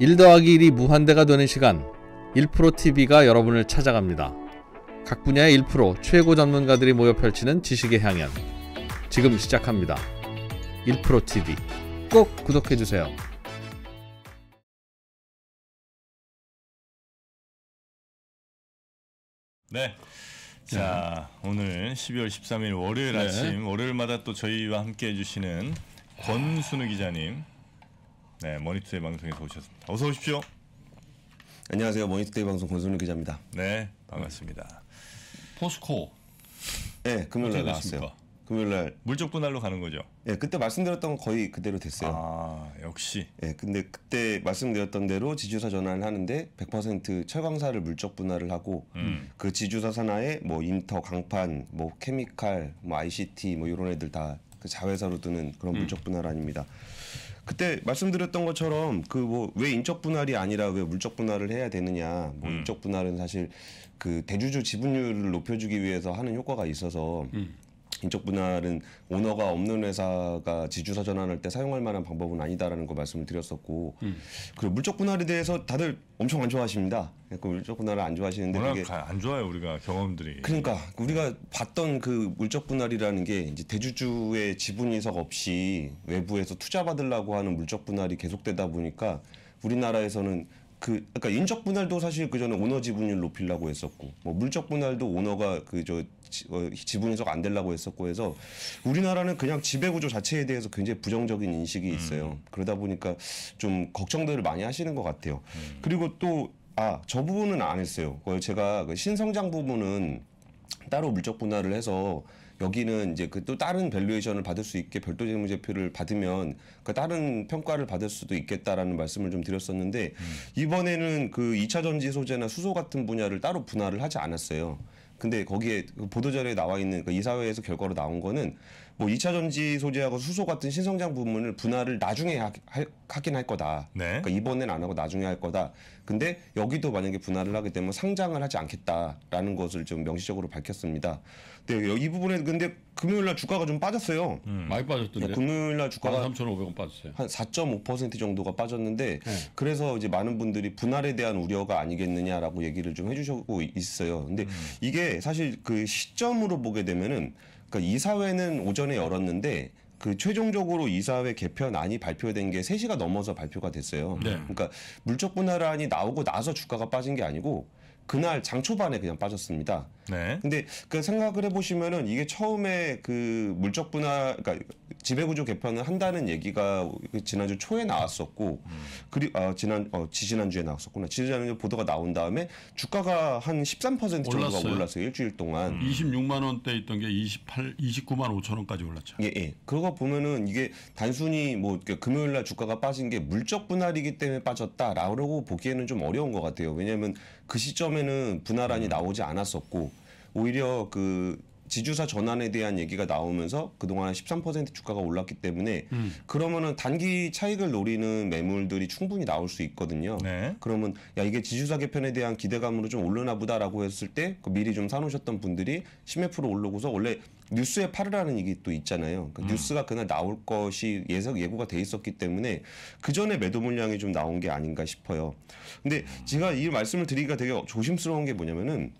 1 더하기 1이 무한대가 되는 시간 1프로TV가 여러분을 찾아갑니다. 각 분야의 1 최고 전문가들이 모여 펼치는 지식의 향연 지금 시작합니다. 1프로TV 꼭 구독해주세요. 네. 자, 네. 오늘 12월 13일 월요일 네. 아침 월요일마다 또 저희와 함께 해주시는 권순우 기자님 네, 머니투데이 방송에서 오셨습니다. 어서 오십시오. 안녕하세요. 머니투데이 방송 권순우 기자입니다. 네, 반갑습니다. 포스코. 네, 금요일 날 나왔어요. 금요일 날 물적 분할로 가는 거죠. 네, 그때 말씀드렸던 거 거의 그대로 됐어요. 아, 역시. 네, 근데 그때 말씀드렸던 대로 지주사 전환을 하는데 100% 철강사를 물적 분할을 하고 음. 그 지주사 산하에 뭐 인터, 강판, 뭐 케미칼, 뭐 ICT 뭐 이런 애들 다그 자회사로 드는 그런 음. 물적 분할 아닙니다. 그때 말씀드렸던 것처럼 그 뭐 왜 인적 분할이 아니라 왜 물적 분할을 해야 되느냐. 뭐 음. 인적 분할은 사실 그 대주주 지분율을 높여주기 위해서 하는 효과가 있어서 음. 인적 분할은 오너가 없는 회사가 지주사 전환할 때 사용할 만한 방법은 아니다라는 거 말씀을 드렸었고 음. 그리고 물적 분할에 대해서 다들 엄청 안 좋아하십니다. 그 물적 분할을 안 좋아하시는데 워낙 그게 안 좋아요 우리가 경험들이. 그러니까 우리가 봤던 그 물적 분할이라는 게 이제 대주주의 지분 이석 없이 외부에서 투자 받으려고 하는 물적 분할이 계속되다 보니까 우리나라에서는 그 아까 그러니까 인적 분할도 사실 그 전에 오너 지분율 높이려고 했었고 뭐 물적 분할도 오너가 그저 어, 지분 해석 안 되려고 했었고 해서 우리나라는 그냥 지배 구조 자체에 대해서 굉장히 부정적인 인식이 있어요. 음. 그러다 보니까 좀 걱정들을 많이 하시는 것 같아요. 음. 그리고 또 아, 저 부분은 안 했어요. 그 제가 그 신성장 부분은 따로 물적 분할을 해서 여기는 이제 그 또 다른 밸류에이션을 받을 수 있게 별도 재무제표를 받으면 그 다른 평가를 받을 수도 있겠다라는 말씀을 좀 드렸었는데 음. 이번에는 그 2차 전지 소재나 수소 같은 분야를 따로 분할을 하지 않았어요. 근데 거기에 그 보도자료에 나와 있는 그 이사회에서 결과로 나온 거는 뭐 2차 전지 소재하고 수소 같은 신성장 부문을 분할을 나중에 하, 하긴 할 거다. 네. 그러니까 이번엔 안 하고 나중에 할 거다. 근데 여기도 만약에 분할을 하게 되면 상장을 하지 않겠다라는 것을 좀 명시적으로 밝혔습니다. 네, 이 부분에 근데 금요일 날 주가가 좀 빠졌어요. 음. 많이 빠졌던데. 네, 금요일 날 주가가 3,500원 빠졌어요. 한 4.5% 정도가 빠졌는데 네. 그래서 이제 많은 분들이 분할에 대한 우려가 아니겠느냐라고 얘기를 좀 해주셨고 있어요. 근데 음. 이게 사실 그 시점으로 보게 되면은 그니까 이사회는 오전에 열었는데 그 최종적으로 이사회 개편안이 발표된 게 3시가 넘어서 발표가 됐어요. 네. 그러니까 물적 분할안이 나오고 나서 주가가 빠진 게 아니고 그날 장 초반에 그냥 빠졌습니다. 네. 근데 그 생각을 해보시면은 이게 처음에 그 물적 분할, 그러니까 지배구조 개편을 한다는 얘기가 지난주 초에 나왔었고, 음. 그리 고아 지난 어 지지난주에 나왔었구나. 지지난주 보도가 나온 다음에 주가가 한 13% 정도가 올랐어요. 올랐어요. 일주일 동안. 음. 26만 원대 있던 게 28, 29만 5천 원까지 올랐죠. 예, 예. 그거 보면은 이게 단순히 뭐 금요일 날 주가가 빠진 게 물적 분할이기 때문에 빠졌다라고 보기에는 좀 어려운 것 같아요. 왜냐하면 그 시점에는 분할안이 음. 나오지 않았었고 오히려 그 지주사 전환에 대한 얘기가 나오면서 그동안 13% 주가가 올랐기 때문에 음. 그러면은 단기 차익을 노리는 매물들이 충분히 나올 수 있거든요. 네. 그러면 야 이게 지주사 개편에 대한 기대감으로 좀 올려나 보다라고 했을 때 그 미리 좀 사놓으셨던 분들이 10% 오르고서 원래 뉴스에 팔으라는 얘기 또 있잖아요. 그 음. 뉴스가 그날 나올 것이 예석 예고가 돼 있었기 때문에 그 전에 매도 물량이 좀 나온 게 아닌가 싶어요. 근데 제가 이 말씀을 드리기가 되게 조심스러운 게 뭐냐면은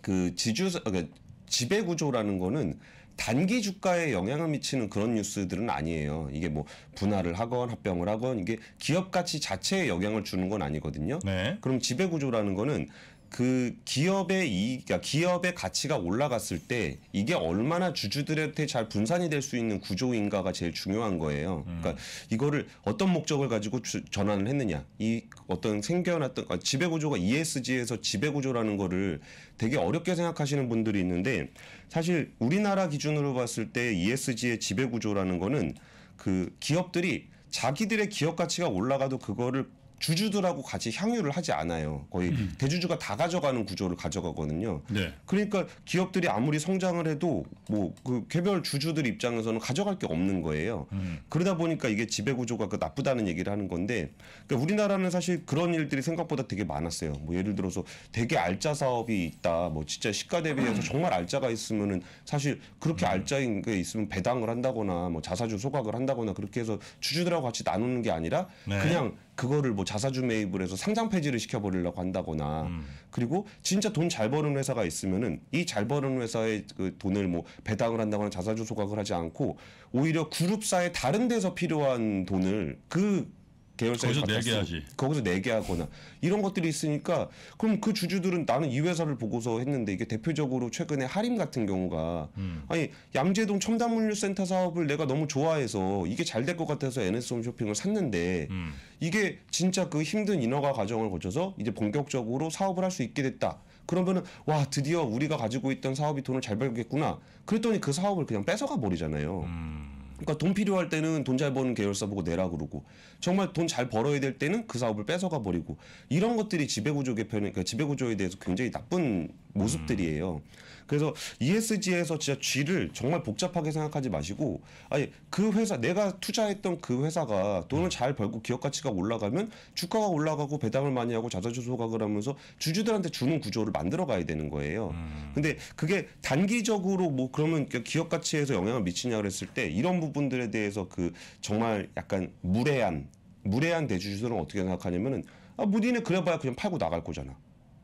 그 지주 그러니까 지배 구조라는 거는 단기 주가에 영향을 미치는 그런 뉴스들은 아니에요. 이게 뭐 분할을 하건 합병을 하건 이게 기업 가치 자체에 영향을 주는 건 아니거든요. 네. 그럼 지배 구조라는 거는 그 기업의 이익, 그러니까 기업의 가치가 올라갔을 때 이게 얼마나 주주들한테 잘 분산이 될 수 있는 구조인가가 제일 중요한 거예요. 음. 그러니까 이거를 어떤 목적을 가지고 주, 전환을 했느냐, 이 어떤 생겨났던 그 아, 지배 구조가 ESG에서 지배 구조라는 거를 되게 어렵게 생각하시는 분들이 있는데 사실 우리나라 기준으로 봤을 때 ESG의 지배 구조라는 거는 그 기업들이 자기들의 기업 가치가 올라가도 그거를 주주들하고 같이 향유를 하지 않아요. 거의 음. 대주주가 다 가져가는 구조를 가져가거든요. 네. 그러니까 기업들이 아무리 성장을 해도 뭐 그 개별 주주들 입장에서는 가져갈 게 없는 거예요. 음. 그러다 보니까 이게 지배 구조가 그 나쁘다는 얘기를 하는 건데 그러니까 우리나라는 사실 그런 일들이 생각보다 되게 많았어요. 뭐 예를 들어서 되게 알짜 사업이 있다. 뭐 진짜 시가 대비해서 음. 정말 알짜가 있으면은 사실 그렇게 음. 알짜인 게 있으면 배당을 한다거나 뭐 자사주 소각을 한다거나 그렇게 해서 주주들하고 같이 나누는 게 아니라 네. 그냥 그거를 뭐 자사주 매입을 해서 상장 폐지를 시켜버리려고 한다거나 음. 그리고 진짜 돈 잘 버는 회사가 있으면은 이 잘 버는 회사의 그 돈을 뭐 배당을 한다거나 자사주 소각을 하지 않고 오히려 그룹사의 다른 데서 필요한 돈을 그 계열사에 거기서 4개 하지. 거기서 네개 하거나 이런 것들이 있으니까 그럼 그 주주들은 나는 이 회사를 보고서 했는데 이게 대표적으로 최근에 하림 같은 경우가 음. 아니 양재동 첨단물류센터 사업을 내가 너무 좋아해서 이게 잘 될 것 같아서 NS홈 쇼핑을 샀는데 음. 이게 진짜 그 힘든 인허가 과정을 거쳐서 이제 본격적으로 사업을 할 수 있게 됐다. 그러면은 와 드디어 우리가 가지고 있던 사업이 돈을 잘 벌겠구나. 그랬더니 그 사업을 그냥 뺏어가 버리잖아요. 음. 그러니까 돈 필요할 때는 돈 잘 버는 계열사 보고 내라 그러고 정말 돈 잘 벌어야 될 때는 그 사업을 뺏어가 버리고 이런 것들이 지배구조 개편에 그러니까 지배구조에 대해서 굉장히 나쁜 모습들이에요. 음. 그래서 ESG에서 진짜 G를 정말 복잡하게 생각하지 마시고 아니 그 회사 내가 투자했던 그 회사가 돈을 음. 잘 벌고 기업 가치가 올라가면 주가가 올라가고 배당을 많이 하고 자산주 소각을 하면서 주주들한테 주는 구조를 만들어 가야 되는 거예요. 음. 근데 그게 단기적으로 뭐 그러면 그 기업 가치에서 영향을 미치냐 그랬을 때 이런 부분들에 대해서 그 정말 약간 무례한 무례한 대주주들은 어떻게 생각하냐면은 아, 무디는 뭐 그래봐야 그냥 팔고 나갈 거잖아.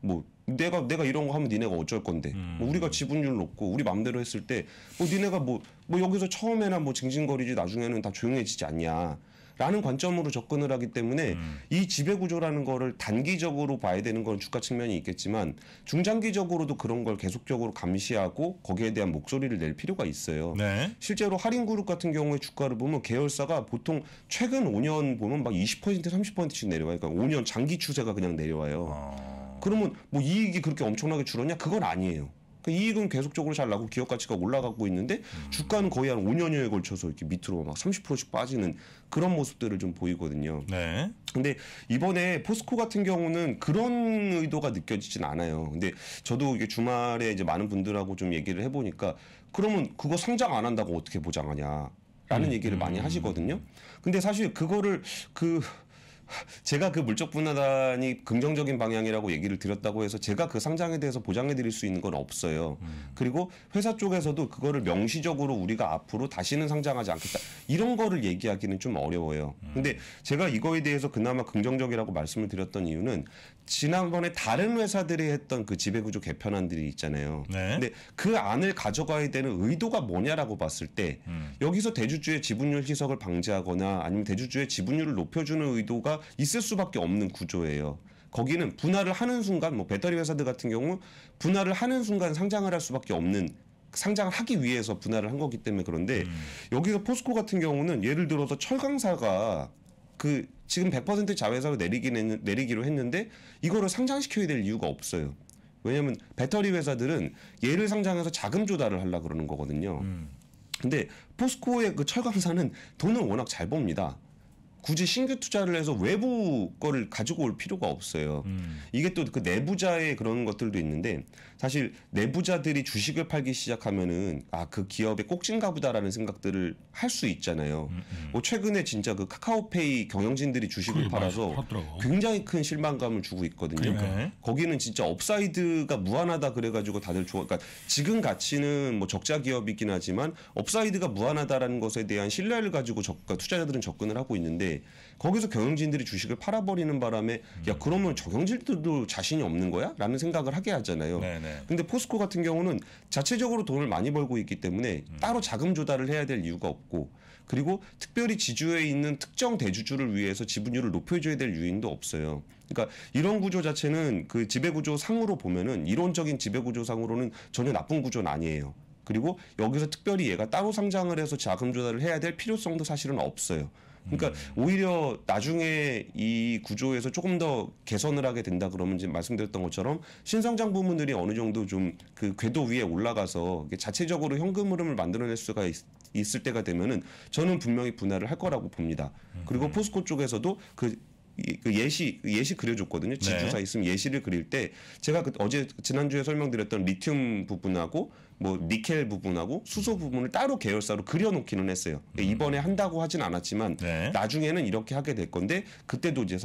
뭐 내가 내가 이런 거 하면 니네가 어쩔 건데 음. 뭐 우리가 지분율 높고 우리 맘대로 했을 때 뭐 니네가 뭐, 뭐 여기서 처음에나 뭐 징징거리지 나중에는 다 조용해지지 않냐 라는 관점으로 접근을 하기 때문에 음. 이 지배구조라는 거를 단기적으로 봐야 되는 건 주가 측면이 있겠지만 중장기적으로도 그런 걸 계속적으로 감시하고 거기에 대한 목소리를 낼 필요가 있어요. 네. 실제로 할인그룹 같은 경우에 주가를 보면 계열사가 보통 최근 5년 보면 막20% 30%씩 내려가니까 5년 장기 추세가 그냥 내려와요. 아. 그러면 뭐 이익이 그렇게 엄청나게 줄었냐? 그건 아니에요. 그 이익은 계속적으로 잘 나고 기업 가치가 올라가고 있는데 음. 주가는 거의 한 5년여에 걸쳐서 이렇게 밑으로 막 30%씩 빠지는 그런 모습들을 좀 보이거든요. 네. 근데 이번에 포스코 같은 경우는 그런 의도가 느껴지진 않아요. 근데 저도 이게 주말에 이제 많은 분들하고 좀 얘기를 해보니까 그러면 그거 성장 안 한다고 어떻게 보장하냐? 라는 음. 얘기를 음, 많이 음. 하시거든요. 근데 사실 그거를 그 제가 그 물적 분화단이 긍정적인 방향이라고 얘기를 드렸다고 해서 제가 그 상장에 대해서 보장해 드릴 수 있는 건 없어요. 음. 그리고 회사 쪽에서도 그거를 명시적으로 우리가 앞으로 다시는 상장하지 않겠다. 이런 거를 얘기하기는 좀 어려워요. 음. 근데 제가 이거에 대해서 그나마 긍정적이라고 말씀을 드렸던 이유는 지난번에 다른 회사들이 했던 그 지배구조 개편안들이 있잖아요. 네. 근데 그 안을 가져가야 되는 의도가 뭐냐라고 봤을 때 음. 여기서 대주주의 지분율 희석을 방지하거나 아니면 대주주의 지분율을 높여주는 의도가 있을 수밖에 없는 구조예요. 거기는 분할을 하는 순간 뭐 배터리 회사들 같은 경우 분할을 하는 순간 상장을 할 수밖에 없는 상장을 하기 위해서 분할을 한 거기 때문에 그런데 음. 여기서 포스코 같은 경우는 예를 들어서 철강사가 그 지금 100% 자회사로 내리기는 내리기로 했는데 이거를 상장시켜야 될 이유가 없어요. 왜냐하면 배터리 회사들은 얘를 상장해서 자금 조달을 하려 그러는 거거든요. 음. 근데 포스코의 그 철강사는 돈을 워낙 잘봅니다 굳이 신규 투자를 해서 외부 거를 가지고 올 필요가 없어요. 음. 이게 또 그 내부자의 그런 것들도 있는데 사실 내부자들이 주식을 팔기 시작하면은 아 그 기업의 꼭진가 보다라는 생각들을 할 수 있잖아요. 음, 음. 뭐 최근에 진짜 그 카카오페이 경영진들이 주식을 팔아서 굉장히 큰 실망감을 주고 있거든요. 그러니까. 그러니까. 거기는 진짜 업사이드가 무한하다 그래가지고 다들 좋아. 그러니까 지금 가치는 뭐 적자 기업이긴 하지만 업사이드가 무한하다라는 것에 대한 신뢰를 가지고 적, 그러니까 투자자들은 접근을 하고 있는데 거기서 경영진들이 주식을 팔아버리는 바람에 음. 야 그러면 저 경질들도 자신이 없는 거야?라는 생각을 하게 하잖아요. 네네. 네. 근데 포스코 같은 경우는 자체적으로 돈을 많이 벌고 있기 때문에 음. 따로 자금 조달을 해야 될 이유가 없고 그리고 특별히 지주에 있는 특정 대주주를 위해서 지분율을 높여줘야 될 유인도 없어요. 그러니까 이런 구조 자체는 그 지배구조 상으로 보면은 이론적인 지배구조 상으로는 전혀 나쁜 구조는 아니에요. 그리고 여기서 특별히 얘가 따로 상장을 해서 자금 조달을 해야 될 필요성도 사실은 없어요. 그러니까 음. 오히려 나중에 이 구조에서 조금 더 개선을 하게 된다 그러면 이제 말씀드렸던 것처럼 신성장 부문들이 어느 정도 좀 그 궤도 위에 올라가서 자체적으로 현금 흐름을 만들어낼 수가 있, 있을 때가 되면은 저는 분명히 분할을 할 거라고 봅니다. 음. 그리고 포스코 쪽에서도 그, 그 예시 예시 그려줬거든요. 지주사 네. 있으면 예시를 그릴 때 제가 그 어제 지난주에 설명드렸던 리튬 부분하고 뭐 니켈 부분하고 수소 부분을 따로 계열사로 그려놓기는 했어요. 그 이번에 한다고 하진 않았지만 네. 나중에는 이렇게 하게 될 건데 그때도 이제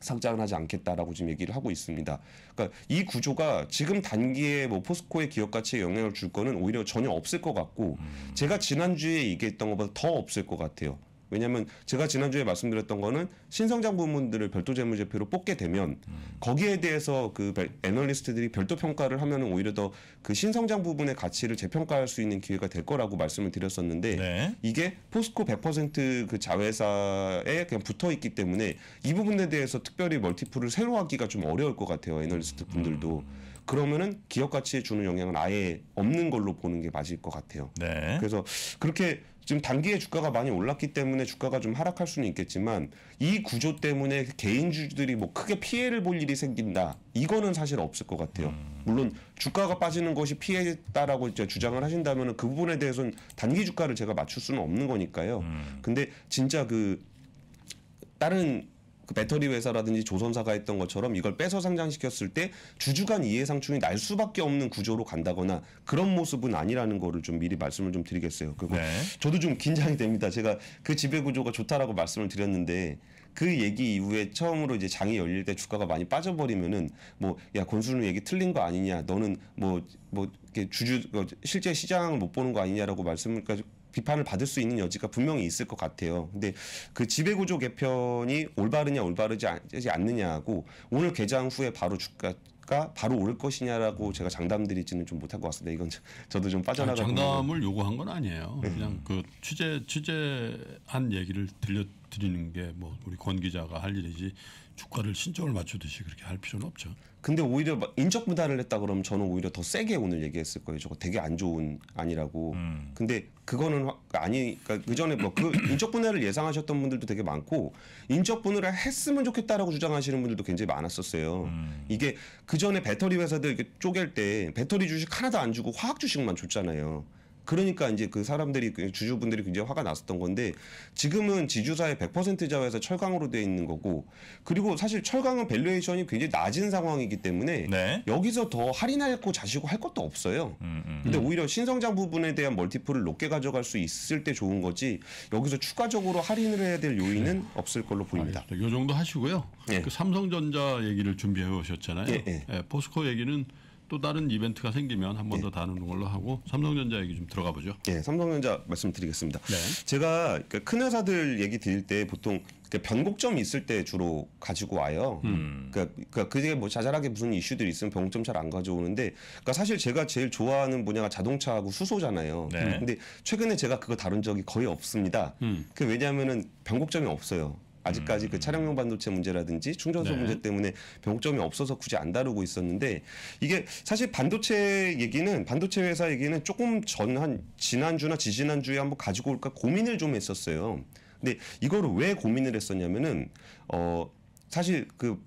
상장을 하지 않겠다라고 지금 얘기를 하고 있습니다. 그러니까 이 구조가 지금 단기에 뭐 포스코의 기업 가치에 영향을 줄 거는 오히려 전혀 없을 것 같고 음. 제가 지난주에 얘기했던 것보다 더 없을 것 같아요. 왜냐하면 제가 지난주에 말씀드렸던 거는 신성장 부문들을 별도 재무제표로 뽑게 되면 거기에 대해서 그 애널리스트들이 별도 평가를 하면은 오히려 더 그 신성장 부분의 가치를 재평가할 수 있는 기회가 될 거라고 말씀을 드렸었는데 네. 이게 포스코 100%그 자회사에 그냥 붙어 있기 때문에 이 부분에 대해서 특별히 멀티플을 새로 하기가 좀 어려울 것 같아요 애널리스트 분들도. 음. 그러면은 기업 가치에 주는 영향은 아예 없는 걸로 보는 게 맞을 것 같아요. 네. 그래서 그렇게 지금 단기에 주가가 많이 올랐기 때문에 주가가 좀 하락할 수는 있겠지만 이 구조 때문에 개인주들이 뭐 크게 피해를 볼 일이 생긴다 이거는 사실 없을 것 같아요. 물론 주가가 빠지는 것이 피해다라고 이제 주장을 하신다면 그 부분에 대해서는 단기 주가를 제가 맞출 수는 없는 거니까요. 음. 근데 진짜 그 다른 그 배터리 회사라든지 조선사가 했던 것처럼 이걸 빼서 상장시켰을 때 주주간 이해상충이 날 수밖에 없는 구조로 간다거나 그런 모습은 아니라는 거를 좀 미리 말씀을 좀 드리겠어요. 그리고 네. 저도 좀 긴장이 됩니다. 제가 그 지배 구조가 좋다라고 말씀을 드렸는데 그 얘기 이후에 처음으로 이제 장이 열릴 때 주가가 많이 빠져버리면은 뭐 야 권순우 얘기 틀린 거 아니냐 너는 뭐뭐 뭐 이렇게 주주 어, 실제 시장을 못 보는 거 아니냐라고 말씀까지 그러니까 비판을 받을 수 있는 여지가 분명히 있을 것 같아요. 근데 그 지배구조 개편이 올바르냐 올바르지 않느냐고 오늘 개장 후에 바로 주가 가 바로 오를 것이냐라고 제가 장담드리지는 좀 못할 것 같습니다. 이건 저도 좀 빠져나가. 장담을 요구한 건 아니에요. 네. 그냥 그 취재 취재한 얘기를 들려 드리는 게 뭐 우리 권 기자가 할 일이지 주가를 신점을 맞추듯이 그렇게 할 필요는 없죠. 근데 오히려 인적 분할을 했다 그러면 저는 오히려 더 세게 오늘 얘기했을 거예요. 저거 되게 안 좋은 아니라고. 음. 근데 그거는 아니 그러니까 그전에 뭐 그 인적 분할을 예상하셨던 분들도 되게 많고 인적 분할을 했으면 좋겠다라고 주장하시는 분들도 굉장히 많았었어요. 음. 이게 그전에 배터리 회사들 이렇게 쪼갤 때 배터리 주식 하나도 안 주고 화학 주식만 줬잖아요. 그러니까 이제 그 사람들이 그 주주분들이 굉장히 화가 났었던 건데 지금은 지주사의 100% 자회사 철강으로 되어 있는 거고 그리고 사실 철강은 밸류에이션이 굉장히 낮은 상황이기 때문에 네. 여기서 더 할인하고 자시고 할 것도 없어요. 음, 음, 음, 근데 오히려 신성장 부분에 대한 멀티플을 높게 가져갈 수 있을 때 좋은 거지 여기서 추가적으로 할인을 해야 될 요인은 네. 없을 걸로 보입니다. 알요 정도 하시고요. 네. 그 삼성전자 얘기를 준비해 오셨잖아요. 예, 예. 포스코 얘기는 또 다른 이벤트가 생기면 한 번더 네. 예. 다루는 걸로 하고 삼성전자 얘기 좀 들어가 보죠. 네, 예, 삼성전자 말씀드리겠습니다. 네. 제가 그 큰 회사들 얘기 드릴 때 보통 변곡점이 있을 때 주로 가지고 와요. 음. 그러니까, 그러니까 그게뭐 자잘하게 무슨 이슈들이 있으면 변곡점 잘 안 가져오는데, 그러니까 사실 제가 제일 좋아하는 분야가 자동차하고 수소잖아요. 네. 근데 최근에 제가 그거 다룬 적이 거의 없습니다. 음. 그 왜냐하면은 변곡점이 없어요. 아직까지 그 차량용 반도체 문제라든지 충전소 네. 문제 때문에 병곡점이 없어서 굳이 안 다루고 있었는데 이게 사실 반도체 얘기는 반도체 회사 얘기는 조금 전 한 지난주나 지지난주에 한번 가지고 올까 고민을 좀 했었어요. 근데 이걸왜 고민을 했었냐면은 어 사실 그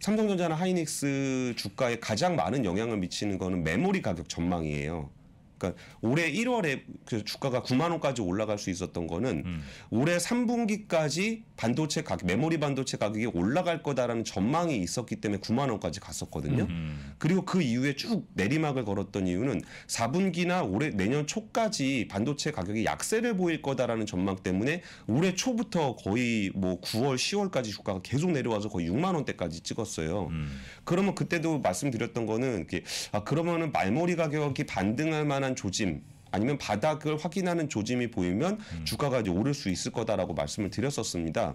삼성전자나 하이닉스 주가에 가장 많은 영향을 미치는 거는 메모리 가격 전망이에요. 그러니까 올해 1월에 그 주가가 9만 원까지 올라갈 수 있었던 거는 음. 올해 3분기까지 반도체 가격, 메모리 반도체 가격이 올라갈 거다라는 전망이 있었기 때문에 9만 원까지 갔었거든요. 음. 그리고 그 이후에 쭉 내리막을 걸었던 이유는 4분기나 올해 내년 초까지 반도체 가격이 약세를 보일 거다라는 전망 때문에 올해 초부터 거의 뭐 9월, 10월까지 주가가 계속 내려와서 거의 6만 원대까지 찍었어요. 음. 그러면 그때도 말씀드렸던 거는 이렇게 아 그러면은 말머리 가격이 반등할 만한 만한 조짐 아니면 바닥을 확인하는 조짐이 보이면 음. 주가가 이제 오를 수 있을 거다라고 말씀을 드렸었습니다.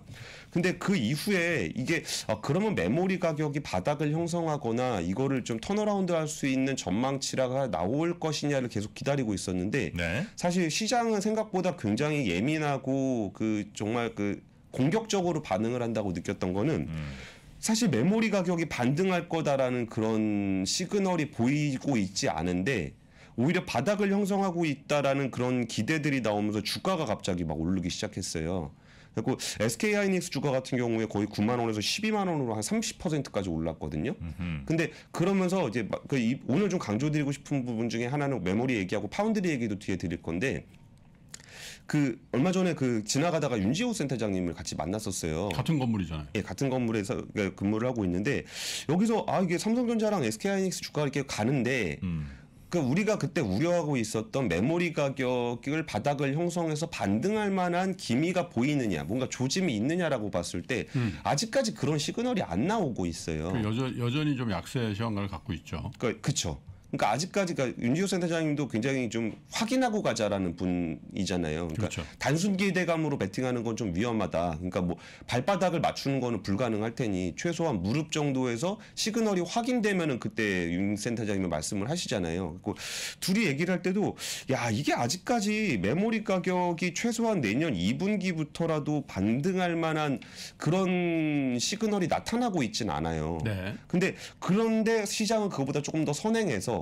근데 그 이후에 이게 아, 그러면 메모리 가격이 바닥을 형성하거나 이거를 좀 턴어라운드 할 수 있는 전망치라가 나올 것이냐를 계속 기다리고 있었는데 네. 사실 시장은 생각보다 굉장히 예민하고 그 정말 그 공격적으로 반응을 한다고 느꼈던 거는 음. 사실 메모리 가격이 반등할 거다라는 그런 시그널이 보이고 있지 않은데 오히려 바닥을 형성하고 있다라는 그런 기대들이 나오면서 주가가 갑자기 막 오르기 시작했어요. 그리고 SK 하이닉스 주가 같은 경우에 거의 9만 원에서 12만 원으로 한 30%까지 올랐거든요. 음흠. 근데 그러면서 이제 그 오늘 좀 강조드리고 싶은 부분 중에 하나는 메모리 얘기하고 파운드리 얘기도 뒤에 드릴 건데 그 얼마 전에 그 지나가다가 윤지호 센터장님을 같이 만났었어요. 같은 건물이잖아요. 예, 같은 건물에서 그 근무를 하고 있는데 여기서 아 이게 삼성전자랑 SK하이닉스 주가 이렇게 가는데 음. 그 우리가 그때 우려하고 있었던 메모리 가격을 바닥을 형성해서 반등할 만한 기미가 보이느냐, 뭔가 조짐이 있느냐라고 봤을 때 음. 아직까지 그런 시그널이 안 나오고 있어요. 그 여전, 여전히 좀 약세 시황을 갖고 있죠. 그, 그쵸. 그러니까 아직까지 그러니까 윤지호 센터장님도 굉장히 좀 확인하고 가자라는 분이잖아요. 그러니까 그렇죠. 단순 기대감으로 베팅하는 건 좀 위험하다. 그러니까 뭐 발바닥을 맞추는 거는 불가능할 테니 최소한 무릎 정도에서 시그널이 확인되면은 그때 윤 센터장님이 말씀을 하시잖아요. 그리고 둘이 얘기를 할 때도 야 이게 아직까지 메모리 가격이 최소한 내년 2분기부터라도 반등할 만한 그런 시그널이 나타나고 있진 않아요. 네. 근데 그런데 시장은 그거보다 조금 더 선행해서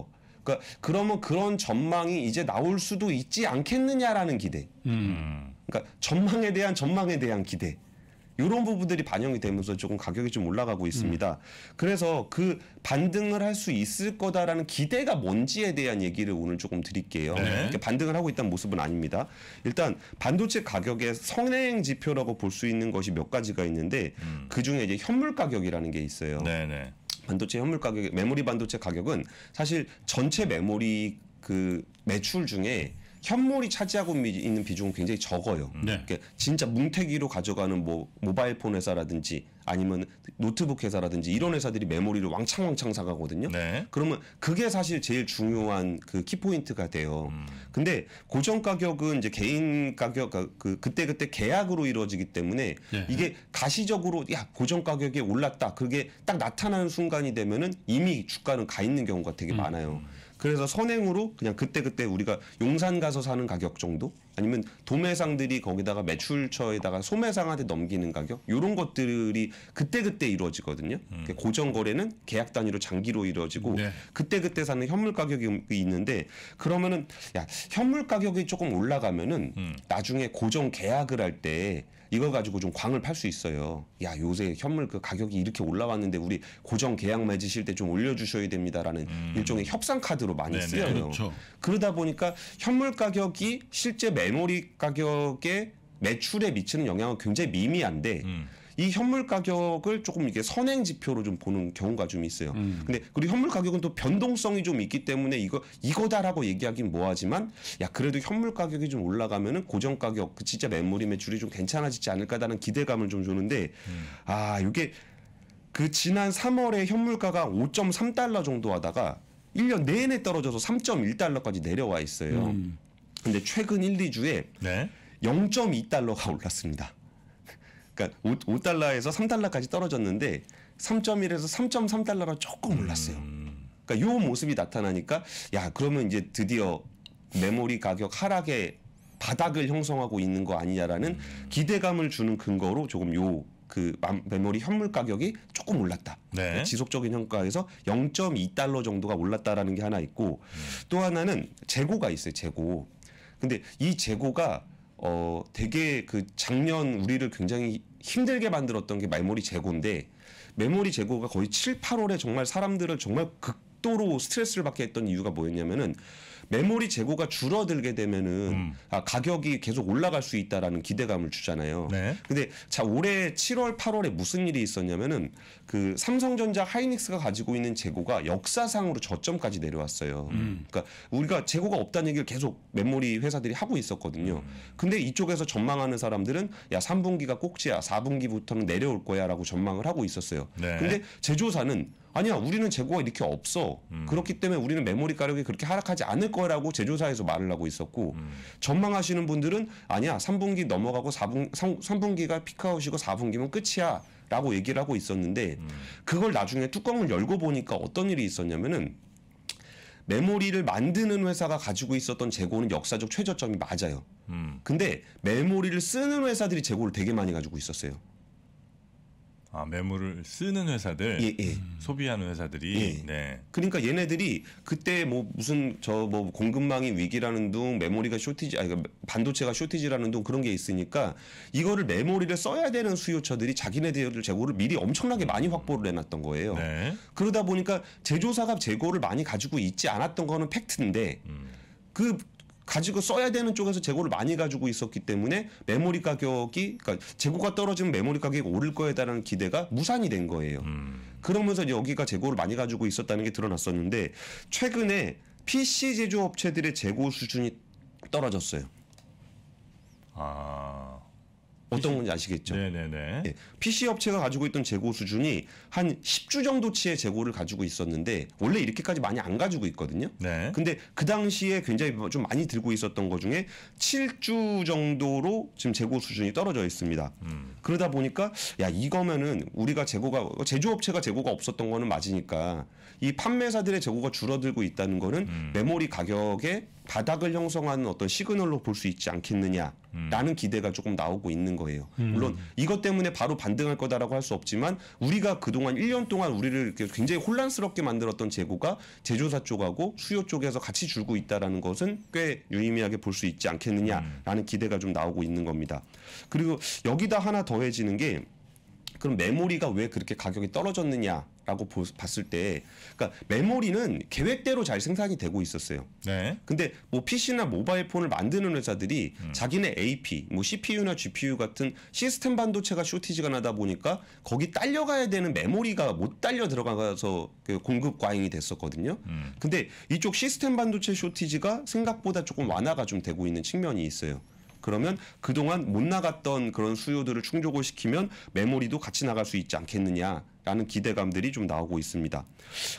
그러니까 그러면 그런 전망이 이제 나올 수도 있지 않겠느냐라는 기대. 음. 그러니까 전망에 대한 전망에 대한 기대. 이런 부분들이 반영이 되면서 조금 가격이 좀 올라가고 있습니다. 음. 그래서 그 반등을 할 수 있을 거다라는 기대가 뭔지에 대한 얘기를 오늘 조금 드릴게요. 네. 반등을 하고 있다는 모습은 아닙니다. 일단 반도체 가격의 선행 지표라고 볼 수 있는 것이 몇 가지가 있는데 음. 그 중에 이제 현물 가격이라는 게 있어요. 네, 네. 반도체 현물 가격, 메모리 반도체 가격은 사실 전체 메모리 그 매출 중에 현물이 차지하고 있는 비중은 굉장히 적어요. 음. 네. 그러니까 진짜 뭉태기로 가져가는 뭐 모바일 폰 회사라든지 아니면 노트북 회사라든지 이런 회사들이 메모리를 왕창왕창 사가거든요. 네. 그러면 그게 사실 제일 중요한 그 키포인트가 돼요. 음. 근데 고정 가격은 이제 개인 가격 그, 그 그때 그때 계약으로 이루어지기 때문에 네. 이게 가시적으로 야 고정 가격이 올랐다 그게 딱 나타나는 순간이 되면은 이미 주가는 가 있는 경우가 되게 음. 많아요. 그래서 선행으로 그냥 그때그때 우리가 용산 가서 사는 가격 정도 아니면 도매상들이 거기다가 매출처에다가 소매상한테 넘기는 가격 요런 것들이 그때그때 이루어지거든요. 음. 그러니까 고정 거래는 계약 단위로 장기로 이루어지고 네. 그때그때 사는 현물 가격이 음, 그 있는데 그러면은 야 현물 가격이 조금 올라가면은 음. 나중에 고정 계약을 할 때이거 가지고 좀 광을 팔 수 있어요. 야 요새 현물 그 가격이 이렇게 올라왔는데 우리 고정 계약 맺으실 때 좀 올려주셔야 됩니다라는 음. 일종의 협상 카드 용로 많이 쓰여요. 그렇죠. 그러다 보니까 현물 가격이 실제 메모리 가격에 매출에 미치는 영향은 굉장히 미미한데 음. 이 현물 가격을 조금 이게 선행 지표로 좀 보는 경우가 좀 있어요. 음. 근데 그리고 현물 가격은 또 변동성이 좀 있기 때문에 이거 이거다라고 얘기하긴 뭐하지만 야 그래도 현물 가격이 좀 올라가면은 고정 가격 그 진짜 메모리 매출이 좀 괜찮아지지 않을까라는 기대감을 좀 주는데 음. 아 이게 그 지난 3월에 현물가가 5.3달러 정도 하다가 1년 내내 떨어져서 3.1달러까지 내려와 있어요. 음. 근데 최근 1, 2주에 네? 0.2달러가 올랐습니다. 그러니까 5, 달러에서 3달러까지 떨어졌는데 3.1에서 3.3달러로 조금 음. 올랐어요. 그러니까 요 모습이 나타나니까 야 그러면 이제 드디어 메모리 가격 하락의 바닥을 형성하고 있는 거 아니냐라는 음. 기대감을 주는 근거로 조금 요그 메모리 현물 가격이 조금 올랐다. 네. 그 지속적인 현가에서 0.2달러 정도가 올랐다라는 게 하나 있고 음. 또 하나는 재고가 있어요. 재고. 근데 이 재고가 어 되게 그 작년 우리를 굉장히 힘들게 만들었던 게 메모리 재고인데 메모리 재고가 거의 7, 8월에 정말 사람들을 정말 극도로 스트레스를 받게 했던 이유가 뭐였냐면은 메모리 재고가 줄어들게 되면은 음. 아, 가격이 계속 올라갈 수 있다라는 기대감을 주잖아요. 네. 근데 자 올해 7월 8월에 무슨 일이 있었냐면은 그 삼성전자 하이닉스가 가지고 있는 재고가 역사상으로 저점까지 내려왔어요. 음. 그러니까 우리가 재고가 없다는 얘기를 계속 메모리 회사들이 하고 있었거든요. 음. 근데 이쪽에서 전망하는 사람들은 야 3분기가 꼭지야 4분기부터는 내려올 거야라고 전망을 하고 있었어요. 네. 근데 제조사는 아니야 우리는 재고가 이렇게 없어. 음. 그렇기 때문에 우리는 메모리 가격이 그렇게 하락하지 않을 거 거라고 제조사에서 말을 하고 있었고 음. 전망하시는 분들은 아니야 3분기 넘어가고 4분 3, 분기가 피크아웃이고 4분기면 끝이야라고 얘기를 하고 있었는데 음. 그걸 나중에 뚜껑을 열고 보니까 어떤 일이 있었냐면은 메모리를 만드는 회사가 가지고 있었던 재고는 역사적 최저점이 맞아요. 음. 근데 메모리를 쓰는 회사들이 재고를 되게 많이 가지고 있었어요. 아, 매물을 쓰는 회사들, 예, 예. 음, 소비하는 회사들이. 예. 네. 그러니까 얘네들이 그때 뭐 무슨 저 뭐 공급망이 위기라는 둥, 메모리가 쇼티지, 아니 그러니까 반도체가 쇼티지라는 둥 그런 게 있으니까 이거를 메모리를 써야 되는 수요처들이 자기네들 재고를 미리 엄청나게 많이 확보를 해놨던 거예요. 네. 그러다 보니까 제조사가 재고를 많이 가지고 있지 않았던 거는 팩트인데. 음. 그 가지고 써야 되는 쪽에서 재고를 많이 가지고 있었기 때문에 메모리 가격이 그러니까 재고가 떨어지면 메모리 가격이 오를 거에다라는 기대가 무산이 된 거예요. 음. 그러면서 여기가 재고를 많이 가지고 있었다는 게 드러났었는데 최근에 PC 제조업체들의 재고 수준이 떨어졌어요. 아. 어떤 건지 아시겠죠? 네네네. 예, PC 업체가 가지고 있던 재고 수준이 한 10주 정도치의 재고를 가지고 있었는데 원래 이렇게까지 많이 안 가지고 있거든요. 네. 근데 그 당시에 굉장히 좀 많이 들고 있었던 것 중에 7주 정도로 지금 재고 수준이 떨어져 있습니다. 음. 그러다 보니까 야 이거면은 우리가 재고가 제조업체가 재고가 없었던 거는 맞으니까 이 판매사들의 재고가 줄어들고 있다는 거는 음. 메모리 가격에 바닥을 형성하는 어떤 시그널로 볼 수 있지 않겠느냐라는 음. 기대가 조금 나오고 있는 거예요. 음. 물론 이것 때문에 바로 반등할 거다라고 할 수 없지만 우리가 그동안 1년 동안 우리를 굉장히 혼란스럽게 만들었던 재고가 제조사 쪽하고 수요 쪽에서 같이 줄고 있다라는 것은 꽤 유의미하게 볼 수 있지 않겠느냐라는 음. 기대가 좀 나오고 있는 겁니다. 그리고 여기다 하나 더해지는 게 그럼 메모리가 왜 그렇게 가격이 떨어졌느냐라고 보, 봤을 때, 그러니까 메모리는 계획대로 잘 생산이 되고 있었어요. 네. 근데 뭐 PC나 모바일 폰을 만드는 회사들이 음. 자기네 AP, 뭐 CPU나 GPU 같은 시스템 반도체가 쇼티지가 나다 보니까 거기 딸려가야 되는 메모리가 못 딸려 들어가서 그 공급 과잉이 됐었거든요. 음. 근데 이쪽 시스템 반도체 쇼티지가 생각보다 조금 완화가 좀 되고 있는 측면이 있어요. 그러면 그동안 못 나갔던 그런 수요들을 충족을 시키면 메모리도 같이 나갈 수 있지 않겠느냐. 라는 기대감들이 좀 나오고 있습니다.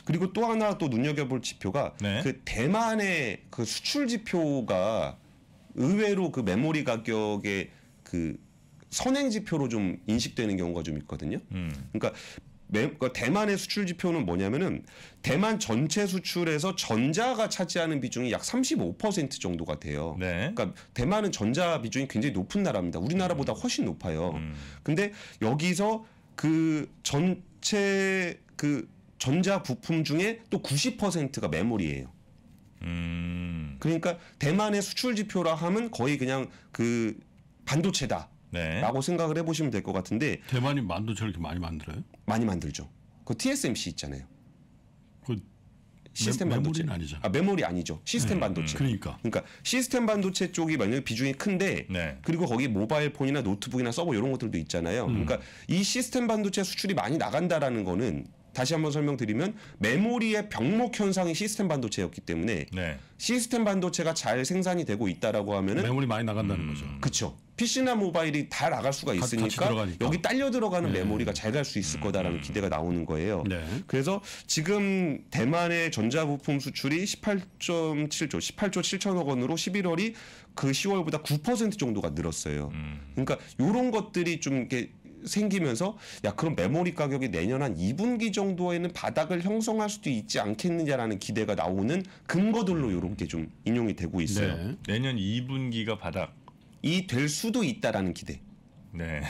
그리고 또 하나 또 눈여겨볼 지표가 네. 그 대만의 그 수출 지표가 의외로 그 메모리 가격의 그 선행 지표로 좀 인식되는 경우가 좀 있거든요. 음. 그러니까 그러니까 대만의 수출 지표는 뭐냐면은 대만 전체 수출에서 전자가 차지하는 비중이 약 35% 정도가 돼요. 네. 그러니까 대만은 전자 비중이 굉장히 높은 나라입니다. 우리나라보다 음. 훨씬 높아요. 음. 근데 여기서 그 전체 그 전자 부품 중에 또 90%가 메모리예요. 음. 그러니까 대만의 수출 지표라 함은 거의 그냥 그 반도체다. 네. 라고 생각을 해보시면 될 것 같은데 대만이 만두 저렇게 많이 만들어요? 많이 만들죠. 그 TSMC 있잖아요. 그 시스템 메, 반도체 아니죠. 아 메모리 아니죠. 시스템 네, 반도체. 그러니까. 그러니까 시스템 반도체 쪽이 만약에 비중이 큰데 네. 그리고 거기 모바일 폰이나 노트북이나 서버 이런 것들도 있잖아요. 음. 그러니까 이 시스템 반도체 수출이 많이 나간다라는 거는 다시 한번 설명드리면 메모리의 병목 현상이 시스템 반도체였기 때문에 네. 시스템 반도체가 잘 생산이 되고 있다라고 하면은 메모리 많이 나간다는 음. 거죠. 그렇죠. PC나 모바일이 다 나갈 수가 있으니까 여기 딸려 들어가는 네. 메모리가 잘 갈 수 있을 음, 거다라는 음. 기대가 나오는 거예요. 네. 그래서 지금 대만의 전자부품 수출이 18.7조, 18조 7천억 원으로 11월이 그 10월보다 9% 정도가 늘었어요. 음. 그러니까 요런 것들이 좀 이렇게 생기면서 야 그럼 메모리 가격이 내년 한 2분기 정도에는 바닥을 형성할 수도 있지 않겠느냐라는 기대가 나오는 근거들로 이렇게 좀 인용이 되고 있어요. 네. 내년 2분기가 바닥. 이될 수도 있다라는 기대. 네.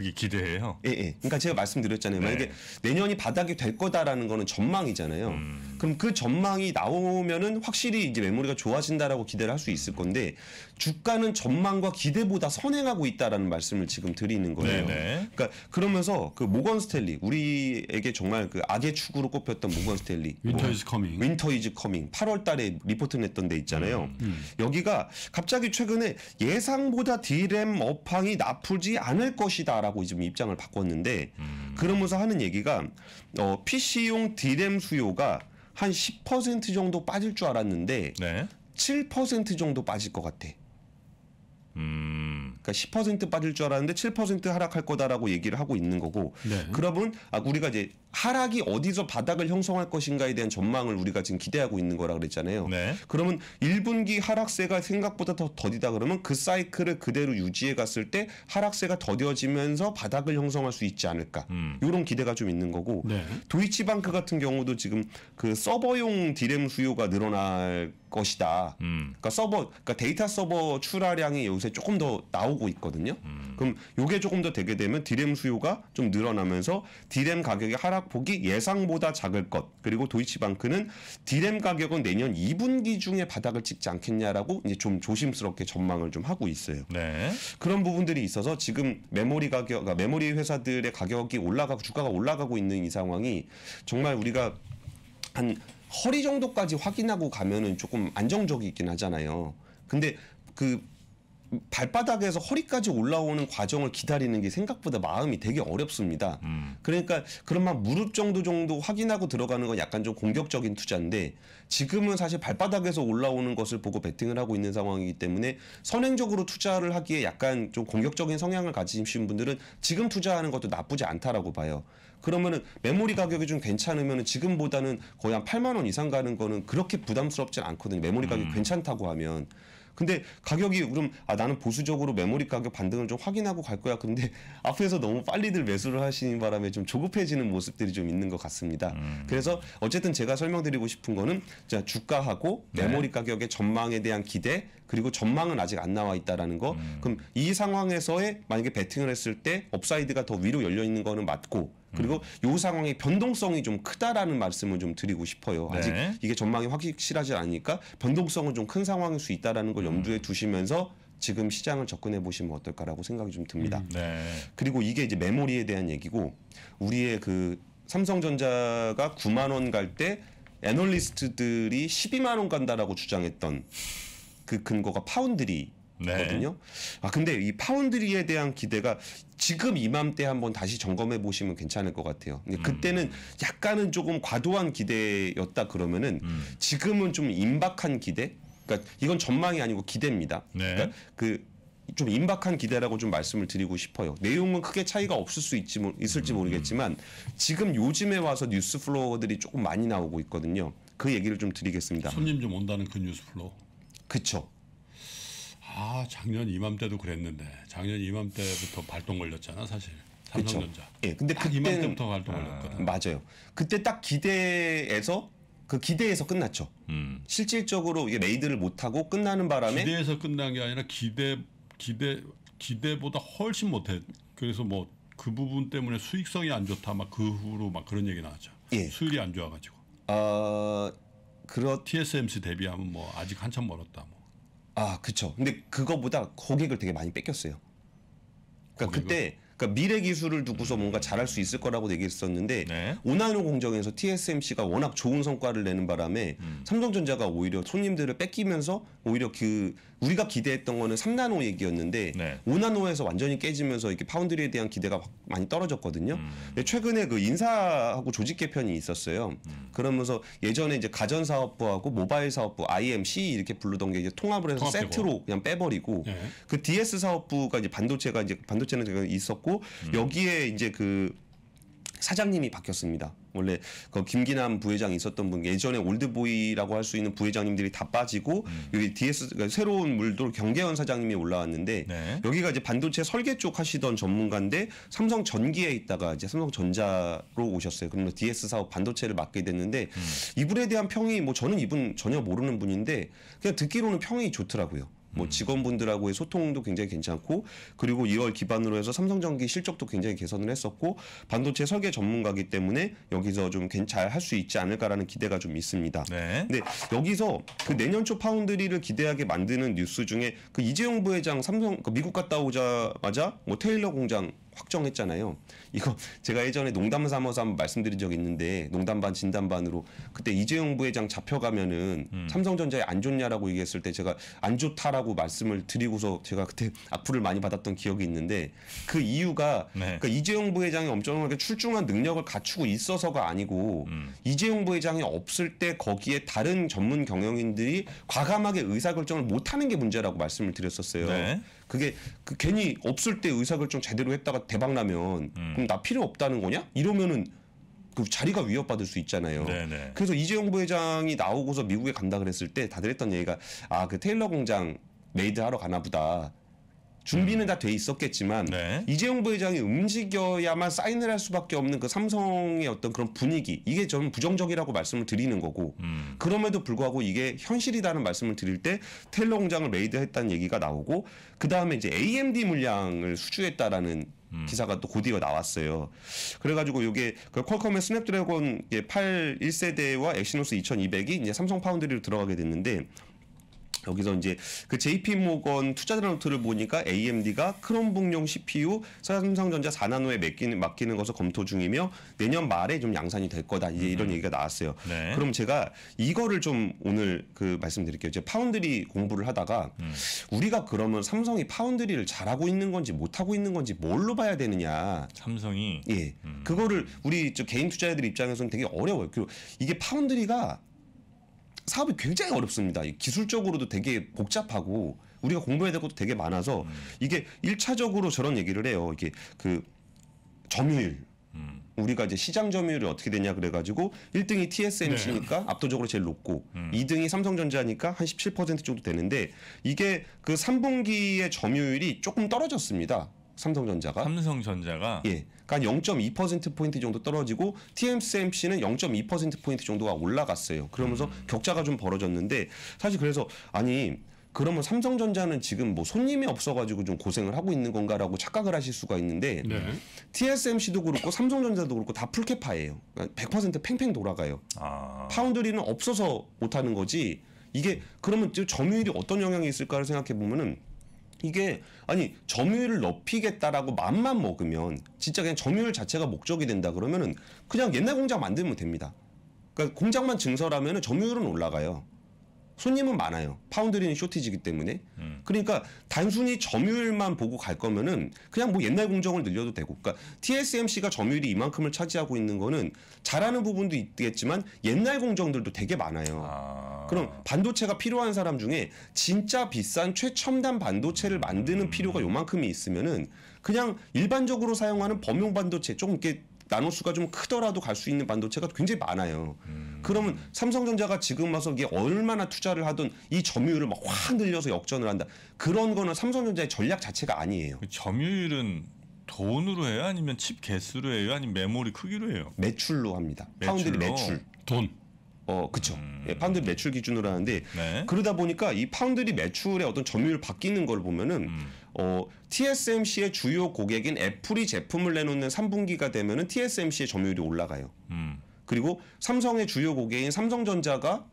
그게 기대예요. 예, 예. 그러니까 제가 말씀드렸잖아요. 네. 만약에 내년이 바닥이 될 거다라는 거는 전망이잖아요. 음. 그럼 그 전망이 나오면은 확실히 이제 메모리가 좋아진다라고 기대를 할 수 있을 건데 주가는 전망과 기대보다 선행하고 있다라는 말씀을 지금 드리는 거예요. 네네. 네. 그러니까 그러면서 그 모건 스텔리 우리에게 정말 그 악의 축으로 꼽혔던 모건 스텔리 윈터 이즈 커밍 윈터 이즈 커밍 8월 달에 리포트 냈던 데 있잖아요. 음. 음. 여기가 갑자기 최근에 예상보다 디램 업황이 나쁘지 않을 것이다라고 하라고 지금 입장을 바꿨는데 음. 그러면서 하는 얘기가 어, PC용 디램 수요가 한 10% 정도 빠질 줄 알았는데 네. 7% 정도 빠질 것 같아. 음. 그러니까 10% 빠질 줄 알았는데 7% 하락할 거다라고 얘기를 하고 있는 거고. 네. 그러면 아 우리가 이제 하락이 어디서 바닥을 형성할 것인가에 대한 전망을 우리가 지금 기대하고 있는 거라 그랬잖아요. 네. 그러면 1분기 하락세가 생각보다 더 더디다 그러면 그 사이클을 그대로 유지해 갔을 때 하락세가 더뎌지면서 바닥을 형성할 수 있지 않을까. 이런 음. 기대가 좀 있는 거고 네. 도이치방크 같은 경우도 지금 그 서버용 디램 수요가 늘어날 것이다. 음. 그러니까 서버, 그러니까 데이터 서버 출하량이 요새 조금 더 나오고 있거든요. 음. 그럼 요게 조금 더 되게 되면 디램 수요가 좀 늘어나면서 디램 가격이 하락 손해보기 예상보다 작을 것 그리고 도이치방크는 디램 가격은 내년 2분기 중에 바닥을 찍지 않겠냐라고 이제 좀 조심스럽게 전망을 좀 하고 있어요. 네. 그런 부분들이 있어서 지금 메모리 가격, 그러니까 메모리 회사들의 가격이 올라가고 주가가 올라가고 있는 이 상황이 정말 우리가 한 허리 정도까지 확인하고 가면은 조금 안정적이긴 하잖아요. 근데 그 발바닥에서 허리까지 올라오는 과정을 기다리는 게 생각보다 마음이 되게 어렵습니다. 음. 그러니까 그런막 무릎 정도 정도 확인하고 들어가는 건 약간 좀 공격적인 투자인데 지금은 사실 발바닥에서 올라오는 것을 보고 베팅을 하고 있는 상황이기 때문에 선행적으로 투자를 하기에 약간 좀 공격적인 성향을 가지신 분들은 지금 투자하는 것도 나쁘지 않다라고 봐요. 그러면은 메모리 가격이 좀 괜찮으면은 지금보다는 거의 한 8만 원 이상 가는 거는 그렇게 부담스럽진 않거든요. 메모리 가격이 음. 괜찮다고 하면. 근데 가격이 그럼 아 나는 보수적으로 메모리 가격 반등을 좀 확인하고 갈 거야. 근데 앞에서 너무 빨리들 매수를 하시는 바람에 좀 조급해지는 모습들이 좀 있는 것 같습니다. 음. 그래서 어쨌든 제가 설명드리고 싶은 거는 자 주가하고 네. 메모리 가격의 전망에 대한 기대 그리고 전망은 아직 안 나와 있다라는 거. 음. 그럼 이 상황에서의 만약에 배팅을 했을 때 업사이드가 더 위로 열려 있는 거는 맞고 그리고 음. 요 상황의 변동성이 좀 크다라는 말씀을 좀 드리고 싶어요. 아직 네. 이게 전망이 확실하지 않으니까 변동성은 좀 큰 상황일 수 있다라는 걸 음. 염두에 음. 두시면서 지금 시장을 접근해 보시면 어떨까라고 생각이 좀 듭니다. 음. 네. 그리고 이게 이제 메모리에 대한 얘기고 우리의 그 삼성전자가 9만 원 갈 때 애널리스트들이 12만 원 간다라고 주장했던 그 근거가 파운드리 네. 거든요. 네. 아 근데 이 파운드리에 대한 기대가 지금 이맘때 한번 다시 점검해 보시면 괜찮을 것 같아요. 음. 그때는 음. 약간은 조금 과도한 기대였다 그러면은 음. 지금은 좀 임박한 기대. 그러니까 이건 전망이 아니고 기대입니다. 네. 그러니까 그좀 임박한 기대라고 좀 말씀을 드리고 싶어요. 내용은 크게 차이가 없을 수 있지 있을지 음. 모르겠지만 지금 요즘에 와서 뉴스 플로어들이 조금 많이 나오고 있거든요. 그 얘기를 좀 드리겠습니다. 손님 좀 온다는 그 뉴스 플로어. 그쵸? 아 작년 이맘때도 그랬는데 작년 이맘때부터 발동 걸렸잖아 사실. 삼성전자. 예, 근데 그때부터 활동 걸렸거든. 아, 맞아요. 그때 딱 기대에서 그 기대에서 끝났죠. 음. 실질적으로 이게 메이드를 못하고 끝나는 바람에 기대에서 끝난 게 아니라 기대 기대 기대보다 훨씬 못해. 그래서 뭐 그 부분 때문에 수익성이 안 좋다 막 그 후로 막 그런 얘기 나왔죠. 예. 수율이 안 좋아가지고. 어... 그런 TSMC 대비하면 뭐 아직 한참 멀었다 뭐. 아, 그쵸. 근데 그거보다 고객을 되게 많이 뺏겼어요. 그러니까 고객을? 그때 그러니까 미래 기술을 두고서 뭔가 잘할 수 있을 거라고 얘기했었는데 네. 오나노 공정에서 TSMC가 워낙 좋은 성과를 내는 바람에 음. 삼성전자가 오히려 손님들을 뺏기면서 오히려 그 우리가 기대했던 거는 3나노 얘기였는데 네. 5나노에서 완전히 깨지면서 이렇게 파운드리에 대한 기대가 많이 떨어졌거든요. 음. 근데 최근에 그 인사하고 조직 개편이 있었어요. 음. 그러면서 예전에 이제 가전 사업부하고 모바일 사업부 IMC 이렇게 부르던 게 이제 통합을 해서 통합되고. 세트로 그냥 빼버리고 네. 그 DS 사업부가 이제 반도체가 이제 반도체는 제가 있었고 음. 여기에 이제 그 사장님이 바뀌었습니다. 원래 그 김기남 부회장이 있었던 분 예전에 올드보이라고 할 수 있는 부회장님들이 다 빠지고 음. 여기 DS 그러니까 새로운 물도 경계원 사장님이 올라왔는데 네. 여기가 이제 반도체 설계 쪽 하시던 전문가인데 삼성 전기에 있다가 이제 삼성전자로 오셨어요. 그러면 DS 사업 반도체를 맡게 됐는데 음. 이분에 대한 평이 뭐 저는 이분 전혀 모르는 분인데 그냥 듣기로는 평이 좋더라고요. 뭐 음. 직원분들하고의 소통도 굉장히 괜찮고 그리고 이월 기반으로 해서 삼성전기 실적도 굉장히 개선을 했었고 반도체 설계 전문가기 때문에 여기서 좀잘할수 있지 않을까라는 기대가 좀 있습니다. 네. 근데 여기서 그 내년 초 파운드리를 기대하게 만드는 뉴스 중에 그 이재용 부회장 삼성 그 미국 갔다 오자마자 뭐 테일러 공장 확정했잖아요. 이거 제가 예전에 농담 삼아서 한번 말씀드린 적이 있는데 농담반 진담반으로 그때 이재용 부회장 잡혀가면은 음. 삼성전자에 안 좋냐라고 얘기했을 때 제가 안 좋다라고 말씀을 드리고서 제가 그때 악플을 많이 받았던 기억이 있는데 그 이유가 네. 그러니까 이재용 부회장이 엄청나게 출중한 능력을 갖추고 있어서가 아니고 음. 이재용 부회장이 없을 때 거기에 다른 전문 경영인들이 과감하게 의사결정을 못하는 게 문제라고 말씀을 드렸었어요. 네. 그게 그 괜히 없을 때 의사결정 제대로 했다가 대박 나면 음. 그럼 나 필요 없다는 거냐? 이러면은 그 자리가 위협받을 수 있잖아요. 네네. 네. 그래서 이재용 부회장이 나오고서 미국에 간다 그랬을 때 다들 했던 얘기가 아 그 테일러 공장 메이드 하러 가나 보다. 준비는 음. 다돼 있었겠지만 네. 이재용 부회장이 움직여야만 사인을 할 수밖에 없는 그 삼성의 어떤 그런 분위기 이게 저는 부정적이라고 말씀을 드리는 거고 음. 그럼에도 불구하고 이게 현실이다는 말씀을 드릴 때 테일러 공장을 메이드했다는 얘기가 나오고 그 다음에 이제 AMD 물량을 수주했다라는 음. 기사가 또 곧이어 나왔어요. 그래가지고 이게 그 퀄컴의 스냅드래곤 8 1세대와 엑시노스 2200이 이제 삼성 파운드리로 들어가게 됐는데 여기서 이제 그 JP 모건 투자자노트를 보니까 AMD가 크롬북용 CPU 삼성전자 4나노에 맡기는, 맡기는 것을 검토 중이며 내년 말에 좀 양산이 될 거다 이제 이런 음. 얘기가 나왔어요. 네. 그럼 제가 이거를 좀 오늘 그 말씀드릴게요. 제 파운드리 공부를 하다가 음. 우리가 그러면 삼성이 파운드리를 잘하고 있는 건지 못하고 있는 건지 뭘로 봐야 되느냐. 삼성이 예 음. 그거를 우리 저 개인 투자자들 입장에서는 되게 어려워요. 그리고 이게 파운드리가 사업이 굉장히 어렵습니다. 기술적으로도 되게 복잡하고 우리가 공부해야 될 것도 되게 많아서 음. 이게 1차적으로 저런 얘기를 해요. 이게 그 점유율. 음. 우리가 이제 시장 점유율이 어떻게 되냐 그래가지고 1등이 TSMC니까 네. 압도적으로 제일 높고 음. 2등이 삼성전자니까 한 17% 정도 되는데 이게 그 3분기의 점유율이 조금 떨어졌습니다. 삼성전자가 삼성전자가 예, 그러니까 0.2% 포인트 정도 떨어지고 TSMC는 0.2% 포인트 정도가 올라갔어요. 그러면서 음. 격차가 좀 벌어졌는데 사실 그래서 아니 그러면 삼성전자는 지금 뭐 손님이 없어가지고 좀 고생을 하고 있는 건가라고 착각을 하실 수가 있는데 네. TSMC도 그렇고 삼성전자도 그렇고 다 풀캐파예요. 100% 그러니까 팽팽 돌아가요. 아. 파운드리는 없어서 못하는 거지. 이게 그러면 점유율이 어떤 영향이 있을까를 생각해 보면은 이게 아니 점유율을 높이겠다라고 맘만 먹으면 진짜 그냥 점유율 자체가 목적이 된다 그러면은 그냥 옛날 공장 만들면 됩니다. 그러니까 공장만 증설하면은 점유율은 올라가요. 손님은 많아요. 파운드리는 쇼티지기 때문에. 음. 그러니까 단순히 점유율만 보고 갈 거면은 그냥 뭐 옛날 공정을 늘려도 되고. 그러니까 TSMC가 점유율이 이만큼을 차지하고 있는 거는 잘하는 부분도 있겠지만 옛날 공정들도 되게 많아요. 아. 그럼 반도체가 필요한 사람 중에 진짜 비싼 최첨단 반도체를 만드는 음. 필요가 요만큼이 있으면은 그냥 일반적으로 사용하는 범용 반도체 조금 이렇게 나노수가 좀 크더라도 갈 수 있는 반도체가 굉장히 많아요. 음. 그러면 삼성전자가 지금 와서 이게 얼마나 투자를 하든 이 점유율을 막 확 늘려서 역전을 한다. 그런 거는 삼성전자의 전략 자체가 아니에요. 그 점유율은 돈으로 해요? 아니면 칩 개수로 해요? 아니면 메모리 크기로 해요? 매출로 합니다. 매출로? 파운드리 매출. 돈. 어, 그쵸. 음. 예, 파운드 매출 기준으로 하는데 네. 그러다 보니까 이 파운드리 매출의 어떤 점유율 바뀌는 걸 보면은 음. 어, TSMC의 주요 고객인 애플이 제품을 내놓는 3분기가 되면은 TSMC의 점유율이 올라가요. 음. 그리고 삼성의 주요 고객인 삼성전자가